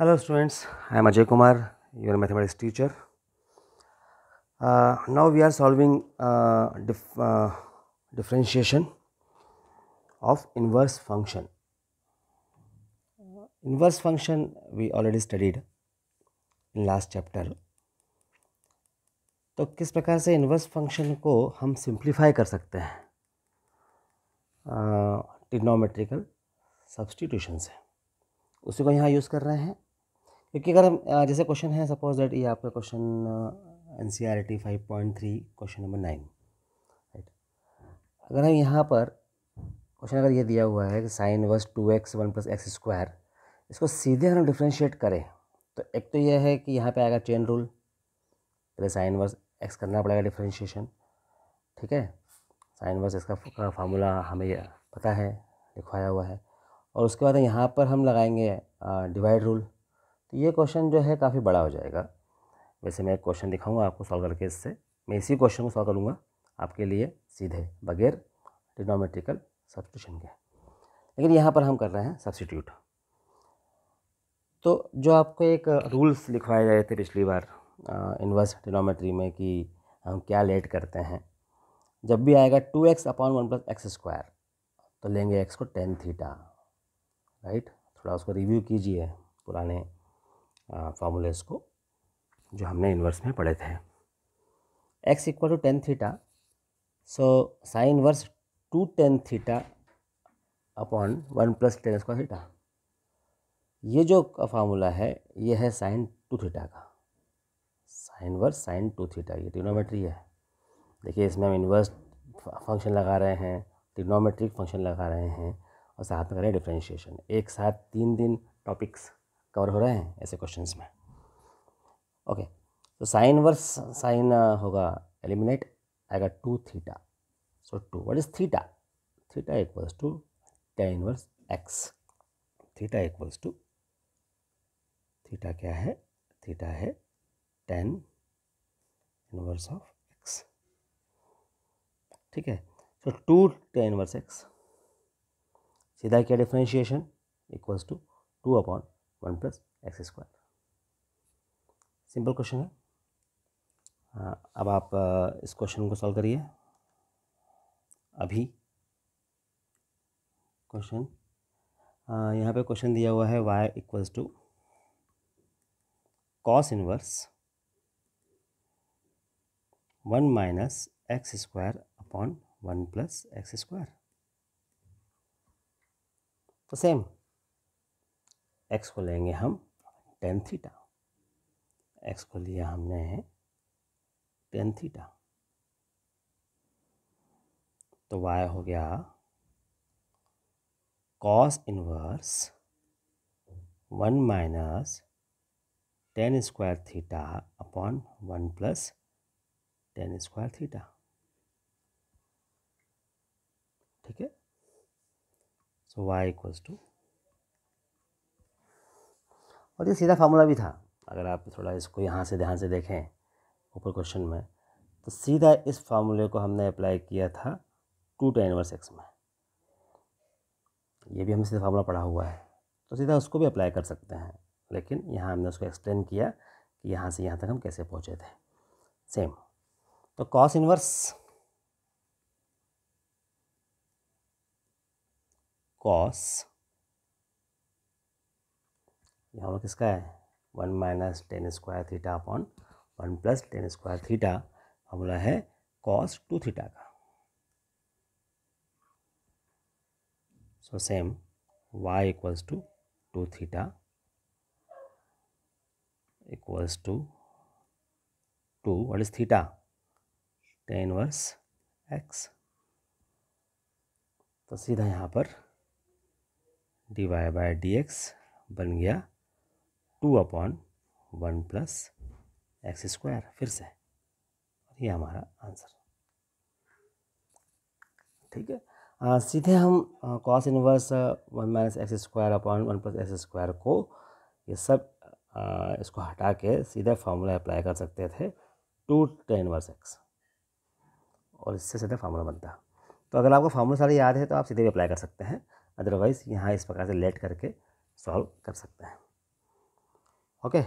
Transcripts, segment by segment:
hello students I am Ajay Kumar your mathematics teacher now we are solving differentiation of inverse function inverse function we already studied in last chapter तो किस प्रकार से inverse function को हम simplify कर सकते हैं टिग्नोमेट्रिकल सब्सटीट्यूशन से उसी को यहाँ यूज़ कर रहे हैं क्योंकि अगर हम जैसे क्वेश्चन है सपोज दैट ये आपका question N C R T five point three question number nine right अगर हम यहाँ पर क्वेश्चन अगर ये दिया हुआ है कि sine inverse two x one plus x square इसको सीधे अगर हम डिफ्रेंशिएट करें तो एक तो यह है कि यहाँ पे आएगा चेन रूल पहले साइन वर्स एक्स करना पड़ेगा डिफ्रेंशिएशन ठीक है साइन वर्स इसका फार्मूला हमें पता है लिखवाया हुआ है और उसके बाद यहाँ पर हम लगाएंगे डिवाइड रूल तो ये क्वेश्चन जो है काफ़ी बड़ा हो जाएगा वैसे मैं एक क्वेश्चन दिखाऊंगा आपको सॉल्व करके इससे मैं इसी क्वेश्चन को सॉल्व करूँगा आपके लिए सीधे बगैर डिनोमेट्रिकल सब्सिट्यूशन के लेकिन यहाँ पर हम कर रहे हैं सब्सिट्यूट तो जो आपको एक रूल्स लिखवाए गए थे पिछली बार इन्वर्स डिनोमेट्री में कि हम क्या लेट करते हैं जब भी आएगा two x upon one plus x square तो लेंगे एक्स को टेन थीटा राइट थोड़ा उसको रिव्यू कीजिए पुराने फार्मूलेस को जो हमने इन्वर्स में पढ़े थे x equal to tan theta so sine inverse two tan theta upon one plus tan square theta ये जो फार्मूला है ये है साइन टू थीटा का sine inverse sine two theta ये ट्रिग्नोमेट्री है देखिए इसमें हम इन्वर्स फंक्शन लगा रहे हैं ट्रिग्नोमेट्रिक फंक्शन लगा रहे हैं और साथ में कर रहे हैं डिफ्रेंशिएशन एक साथ तीन दिन टॉपिक्स कवर हो रहे हैं ऐसे क्वेश्चन में ओके तो साइन वर्स साइन होगा एलिमिनेट आएगा two theta so two what is theta theta equals to tan inverse x theta equals to theta क्या है थीटा है टेन इनवर्स ऑफ एक्स ठीक है so two tan inverse x सीधा क्या differentiation equals to two upon one plus x square simple question है हाँ, अब आप इस क्वेश्चन को सॉल्व करिए अभी क्वेश्चन यहाँ पे क्वेश्चन दिया हुआ है y equals to cos inverse one minus x square upon one plus x square तो सेम एक्स को लेंगे हम टेन थीटा एक्स को लिया हमने टेन थीटा तो वाई हो गया cos inverse one minus tan square theta upon one plus tan square theta ठीक है सो वाई इक्वल्स टू और ये सीधा फार्मूला भी था अगर आप थोड़ा इसको यहाँ से ध्यान से देखें ऊपर क्वेश्चन में तो सीधा इस फार्मूले को हमने अप्लाई किया था टू टेन इनवर्स एक्स में ये भी हमने सीधा फार्मूला पढ़ा हुआ है तो सीधा उसको भी अप्लाई कर सकते हैं लेकिन यहाँ हमने उसको एक्सप्लेन किया कि यहाँ से यहाँ तक हम कैसे पहुँचे थे सेम तो कॉस इनवर्स कॉस ये हम लोग किसका है one minus tan square theta upon one plus tan square theta formula है कॉस टू थीटा का so same y equals to two theta equals to two what is theta tan inverse x तो सीधा यहाँ पर D Y by D X बन गया two upon one plus x square फिर से ये हमारा आंसर ठीक है आ, सीधे हम cos inverse one minus x square upon one plus x square को ये सब आ, इसको हटा के सीधा फार्मूला अप्लाई कर सकते थे टू टेन इनवर्स एक्स और इससे सीधा फार्मूला बनता तो अगर आपको फार्मूला सारे याद है तो आप सीधे भी अप्लाई कर सकते हैं अदरवाइज़ यहाँ इस प्रकार से लेट करके सॉल्व कर सकते हैं ओके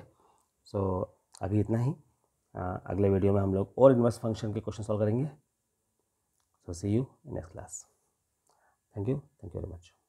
सो अभी इतना ही आ, अगले वीडियो में हम लोग और इन्वर्स फंक्शन के क्वेश्चन सॉल्व करेंगे so see you next class thank you thank you very much